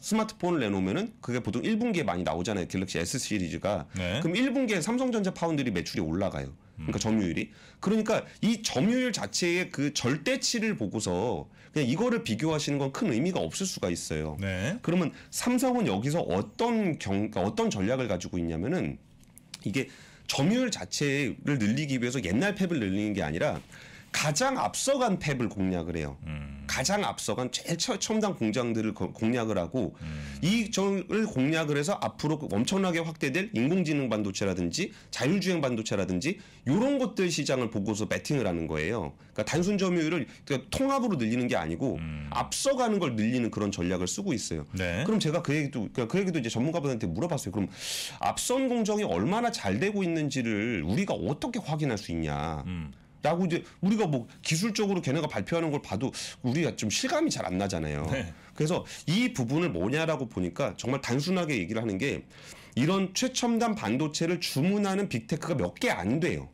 스마트폰을 내놓으면은 그게 보통 1분기에 많이 나오잖아요. 갤럭시 S 시리즈가. 네. 그럼 1분기에 삼성전자 파운드리 매출이 올라가요. 그러니까 점유율이. 그러니까 이 점유율 자체의 그 절대치를 보고서 그냥 이거를 비교하시는 건 큰 의미가 없을 수가 있어요. 네. 그러면 삼성은 여기서 어떤 경 그러니까 어떤 전략을 가지고 있냐면은 이게 점유율 자체를 늘리기 위해서 옛날 팹을 늘리는 게 아니라 가장 앞서간 팹을 공략을 해요. 음. 가장 앞서간 제일 첨단 공장들을 공략을 하고 음. 이점을 공략을 해서 앞으로 그 엄청나게 확대될 인공지능 반도체라든지 자율주행 반도체라든지 이런 것들 시장을 보고서 배팅을 하는 거예요. 그러니까 단순 점유율을 그러니까 통합으로 늘리는 게 아니고 음. 앞서가는 걸 늘리는 그런 전략을 쓰고 있어요. 네. 그럼 제가 그 얘기도 그러니까 그 얘기도 이제 전문가분한테 물어봤어요. 그럼 앞선 공정이 얼마나 잘 되고 있는지를 우리가 어떻게 확인할 수 있냐? 음. 라고 이제 우리가 뭐 기술적으로 걔네가 발표하는 걸 봐도 우리가 좀 실감이 잘 안 나잖아요. 네. 그래서 이 부분을 뭐냐라고 보니까 정말 단순하게 얘기를 하는 게 이런 최첨단 반도체를 주문하는 빅테크가 몇 개 안 돼요.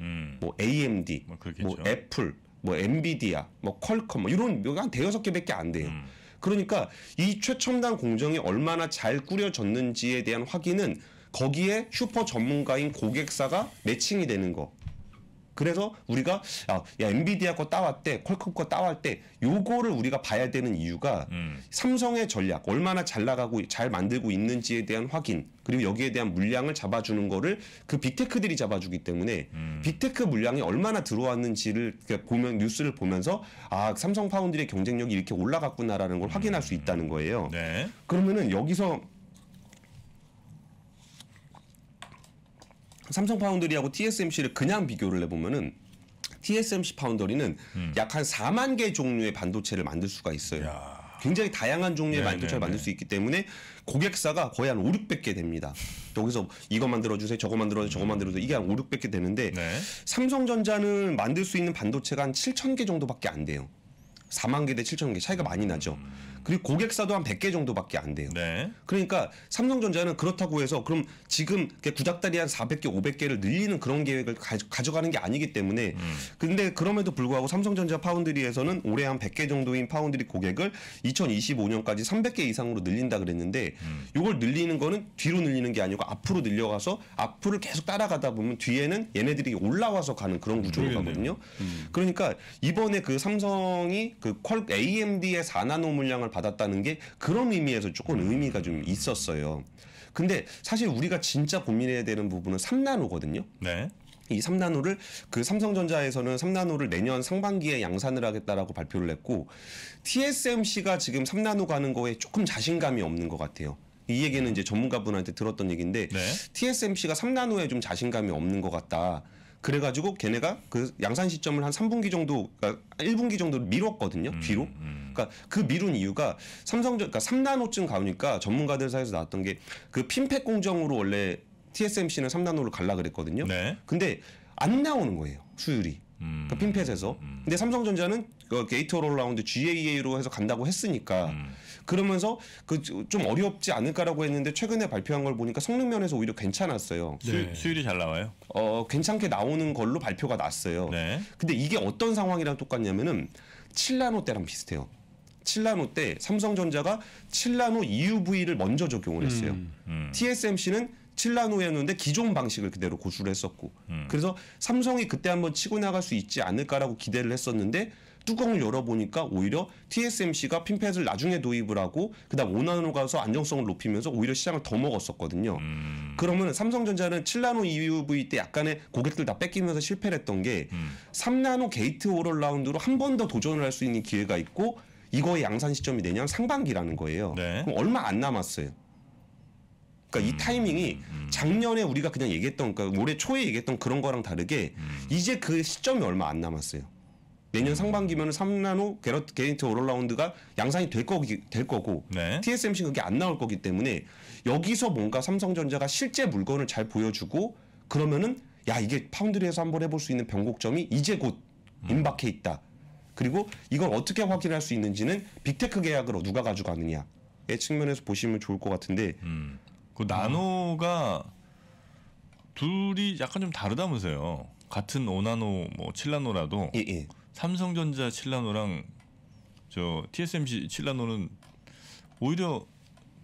음. 뭐 AMD, 뭐, 뭐, 애플, 뭐 엔비디아, 뭐 퀄컴 뭐 이런 뭐 한 대여섯 개밖에 안 돼요. 음. 그러니까 이 최첨단 공정이 얼마나 잘 꾸려졌는지에 대한 확인은 거기에 슈퍼 전문가인 고객사가 매칭이 되는 거. 그래서 우리가 야, 아, 야 엔비디아 거 따왔대, 퀄컴 거 따왔대, 요거를 우리가 봐야 되는 이유가 음. 삼성의 전략 얼마나 잘 나가고 잘 만들고 있는지에 대한 확인 그리고 여기에 대한 물량을 잡아주는 거를 그 빅테크들이 잡아주기 때문에 음. 빅테크 물량이 얼마나 들어왔는지를 보면 뉴스를 보면서 아 삼성 파운드의 경쟁력이 이렇게 올라갔구나라는 걸 음. 확인할 수 있다는 거예요. 네. 그러면은 여기서 삼성 파운드리하고 TSMC를 그냥 비교를 해보면은 TSMC 파운더리는 음. 약한 4만 개 종류의 반도체를 만들 수가 있어요. 야. 굉장히 다양한 종류의 네네네. 반도체를 네, 만들 네. 수 있기 때문에 고객사가 거의 한 5, 600개 됩니다. 여기서 이거 만들어주세요, 저거 만들어주세요, 저거 만들어주세요. 이게 한 5, 600개 되는데 네. 삼성전자는 만들 수 있는 반도체가 한 7천 개 정도밖에 안 돼요. 4만 개 대 7천 개 차이가 많이 나죠. 음. 그리고 고객사도 한 100개 정도밖에 안 돼요. 네. 그러니까 삼성전자는 그렇다고 해서 그럼 지금 구닥다리 한 400개, 500개를 늘리는 그런 계획을 가, 져가는게 아니기 때문에 음. 근데 그럼에도 불구하고 삼성전자 파운드리에서는 올해 한 100개 정도인 파운드리 고객을 2025년까지 300개 이상으로 늘린다 그랬는데 음. 이걸 늘리는 거는 뒤로 늘리는 게 아니고 앞으로 늘려가서 앞으로 계속 따라가다 보면 뒤에는 얘네들이 올라와서 가는 그런 음, 구조로 가거든요. 음. 그러니까 이번에 그 삼성이 그퀄 AMD의 4나노 물량을 받았다는 게 그런 의미에서 조금 의미가 좀 있었어요. 근데 사실 우리가 진짜 고민해야 되는 부분은 3나노거든요. 네. 이 3나노를 그 삼성전자에서는 3나노를 내년 상반기에 양산을 하겠다라고 발표를 했고 TSMC가 지금 3나노 가는 거에 조금 자신감이 없는 것 같아요. 이 얘기는 이제 전문가분한테 들었던 얘기인데 네. TSMC가 3나노에 좀 자신감이 없는 것 같다. 그래가지고 걔네가 그 양산 시점을 한 3분기 정도, 그러니까 1분기 정도를 미뤘거든요. 음, 뒤로. 음. 그러니까 그 미룬 이유가 삼성전, 그러니까 3나노쯤 가니까 전문가들 사이에서 나왔던 게 그 핀팩 공정으로 원래 TSMC는 3나노를 갈라 그랬거든요. 네. 근데 안 나오는 거예요. 수율이. 음. 그 핀펫에서. 음. 음. 근데 삼성전자는 그 게이트월 올라운드 GAA로 해서 간다고 했으니까 음. 그러면서 그 좀 어렵지 않을까라고 했는데 최근에 발표한 걸 보니까 성능 면에서 오히려 괜찮았어요. 네. 수율, 이잘 나와요? 어 괜찮게 나오는 걸로 발표가 났어요. 네. 근데 이게 어떤 상황이랑 똑같냐면은 칠라노 때랑 비슷해요. 칠라노 때 삼성전자가 칠라노 EUV를 먼저 적용을 했어요. 음, 음. TSMC는 7란 후였는데 기존 방식을 그대로 고수를 했었고 음. 그래서 삼성이 그때 한번 치고 나갈 수 있지 않을까라고 기대를 했었는데 뚜껑을 열어보니까 오히려 TSMC가 핀펫을 나중에 도입을 하고 그다음 5나노로 가서 안정성을 높이면서 오히려 시장을 더 먹었었거든요. 음. 그러면 삼성전자는 7나노 EUV 때 약간의 고객들 다 뺏기면서 실패를 했던 게 음. 3나노 게이트 오럴 라운드로 한 번 더 도전을 할 수 있는 기회가 있고 이거의 양산 시점이 내년 상반기라는 거예요. 네. 그럼 얼마 안 남았어요. 그러니까 이 음. 타이밍이 음. 작년에 우리가 그냥 얘기했던 그러니까 올해 초에 얘기했던 그런 거랑 다르게 음. 이제 그 시점이 얼마 안 남았어요. 내년 상반기면 3나노 게러이트 오롤라운드가 양산이 될, 거기, 될 거고 네. TSMC 그게 안 나올 거기 때문에 여기서 뭔가 삼성전자가 실제 물건을 잘 보여주고 그러면은 야 이게 파운드리에서 한번 해볼 수 있는 변곡점이 이제 곧 임박해 있다. 그리고 이걸 어떻게 확인할 수 있는지는 빅테크 계약으로 누가 가져가느냐의 측면에서 보시면 좋을 것 같은데 음. 그 나노가 둘이 약간 좀 다르다면서요. 같은 5나노 뭐 7나노라도 예, 예. 삼성전자 7나노랑 저 TSMC 7나노는 오히려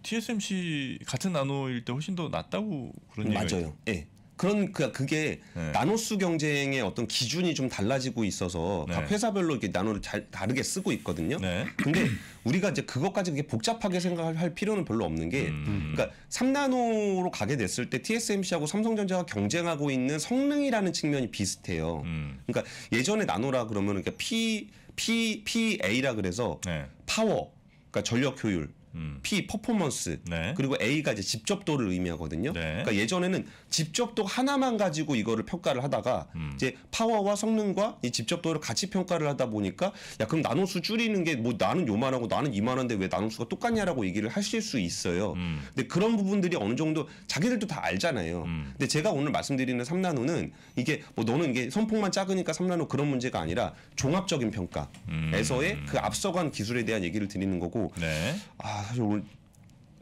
TSMC 같은 나노일 때 훨씬 더 낫다고 그런 음, 얘기가 맞아요. 예. 그런 그 그게 네. 나노수 경쟁의 어떤 기준이 좀 달라지고 있어서 네. 각 회사별로 이렇게 나노를 잘 다르게 쓰고 있거든요. 네. 근데 우리가 이제 그것까지 그게 복잡하게 생각할 필요는 별로 없는 게 음. 그러니까 3나노로 가게 됐을 때 TSMC하고 삼성전자가 경쟁하고 있는 성능이라는 측면이 비슷해요. 음. 그러니까 예전에 나노라 그러면 그러니까 P P PA라 그래서 네. 파워 그러니까 전력 효율 음. P 퍼포먼스 네. 그리고 A가 이제 집접도를 의미하거든요. 네. 그러니까 예전에는 집접도 하나만 가지고 이거를 평가를 하다가 음. 이제 파워와 성능과 이 집접도를 같이 평가를 하다 보니까 야 그럼 나노수 줄이는 게 뭐 나는 요만하고 나는 이만한데 왜 나노수가 똑같냐라고 얘기를 하실 수 있어요. 음. 근데 그런 부분들이 어느 정도 자기들도 다 알잖아요. 음. 근데 제가 오늘 말씀드리는 3나노는 이게 뭐 너는 이게 선폭만 작으니까 3나노 그런 문제가 아니라 종합적인 평가에서의 음. 그 앞서간 기술에 대한 얘기를 드리는 거고 네. 아 사실 오늘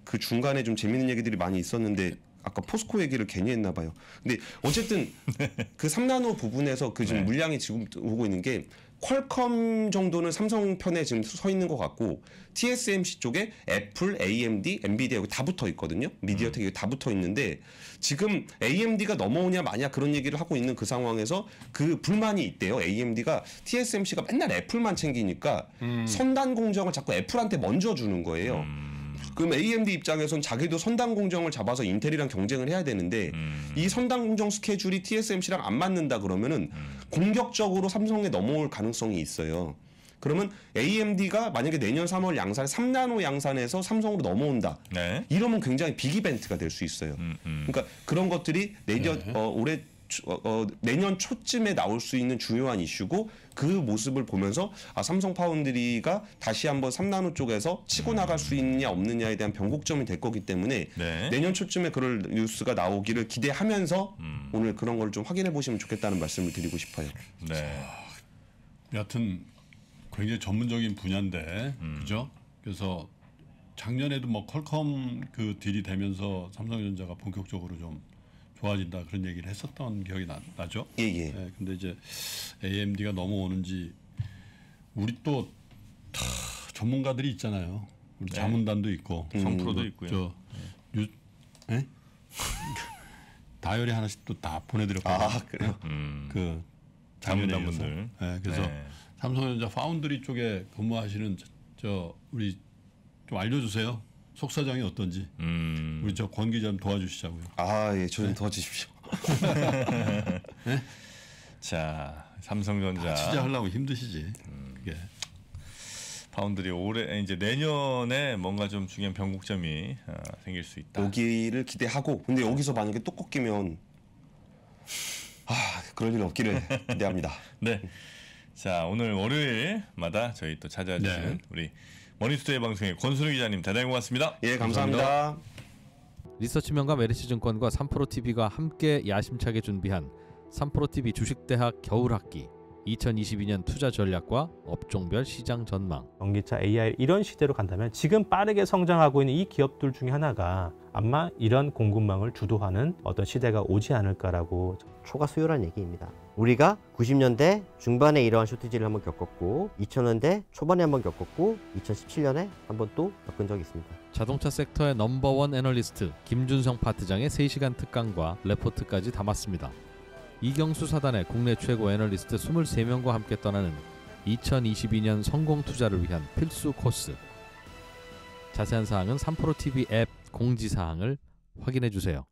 그 중간에 좀 재밌는 얘기들이 많이 있었는데 아까 포스코 얘기를 괜히 했나 봐요. 근데 어쨌든 네. 그 3나노 부분에서 그 지금 네. 물량이 지금 오고 있는 게 퀄컴 정도는 삼성 편에 지금 서 있는 것 같고 TSMC 쪽에 애플, AMD, 엔비디아 여기 다 붙어 있거든요. 미디어텍 음. 여기 다 붙어 있는데 지금 AMD가 넘어오냐 마냐 그런 얘기를 하고 있는 그 상황에서 그 불만이 있대요. AMD가 TSMC가 맨날 애플만 챙기니까 음. 선단 공정을 자꾸 애플한테 먼저 주는 거예요. 음. 그럼 AMD 입장에선 자기도 선단 공정을 잡아서 인텔이랑 경쟁을 해야 되는데 음. 이 선단 공정 스케줄이 TSMC랑 안 맞는다 그러면은 음. 공격적으로 삼성에 넘어올 가능성이 있어요. 그러면 AMD가 만약에 내년 3월 양산 3나노 양산에서 삼성으로 넘어온다. 네. 이러면 굉장히 빅 이벤트가 될 수 있어요. 음, 음, 그러니까 그런 것들이 내년 네. 어, 올해 어, 어, 내년 초쯤에 나올 수 있는 중요한 이슈고 그 모습을 보면서 아, 삼성 파운드리가 다시 한번 3나노 쪽에서 치고 음. 나갈 수 있느냐 없느냐에 대한 변곡점이 될 거기 때문에 네. 내년 초쯤에 그럴 뉴스가 나오기를 기대하면서 음. 오늘 그런 걸 좀 확인해 보시면 좋겠다는 말씀을 드리고 싶어요. 네. 여하튼 굉장히 전문적인 분야인데 음. 그죠? 그래서 작년에도 뭐 퀄컴 그 딜이 되면서 삼성전자가 본격적으로 좀 좋아진다 그런 얘기를 했었던 기억이 나, 죠 예, 예. 네, 근데 이제 AMD가 넘어오는지 우리 또 타, 전문가들이 있잖아요. 우리 네. 자문단도 있고 성프로도 음, 뭐 있고요. 저, 유, 네? 다이어리 하나씩 또 다 보내드렸거든요. 아, 그래요? 네. 음. 그 자문단 분들. 네, 그래서 네. 삼성전자 파운드리 쪽에 근무하시는 저, 저 우리 좀 알려주세요. 속사정이 어떤지 음. 우리 저 권 기자 좀 도와주시자고요. 아 예, 저좀 네. 도와주십시오. 네? 자 삼성전자 취재하려고 아, 힘드시지. 음. 그게. 파운드리 올해 이제 내년에 뭔가 좀 중요한 변곡점이 어, 생길 수 있다. 오기를 기대하고 근데 네. 여기서 만약에 또 꺾이면 아 그럴 일 없기를 기대합니다. 네. 자 오늘 월요일마다 저희 또 찾아주시는 네. 우리 머니투데이 방송의 권순우 기자님 대단히 고맙습니다. 예, 감사합니다. 감사합니다. 리서치명메 LH증권과 삼프로 t v 가 함께 야심차게 준비한 삼프로 t v 주식대학 겨울학기 2022년 투자 전략과 업종별 시장 전망 전기차 AI 이런 시대로 간다면 지금 빠르게 성장하고 있는 이 기업들 중에 하나가 아마 이런 공급망을 주도하는 어떤 시대가 오지 않을까라고 초과 수요란 얘기입니다. 우리가 90년대 중반에 이러한 쇼티지를 한번 겪었고 2000년대 초반에 한번 겪었고 2017년에 한번 또 겪은 적이 있습니다. 자동차 섹터의 넘버원 애널리스트 김준성 파트장의 3시간 특강과 레포트까지 담았습니다. 이경수 사단의 국내 최고 애널리스트 23명과 함께 떠나는 2022년 성공 투자를 위한 필수 코스. 자세한 사항은 3프로TV 앱 공지사항을 확인해 주세요.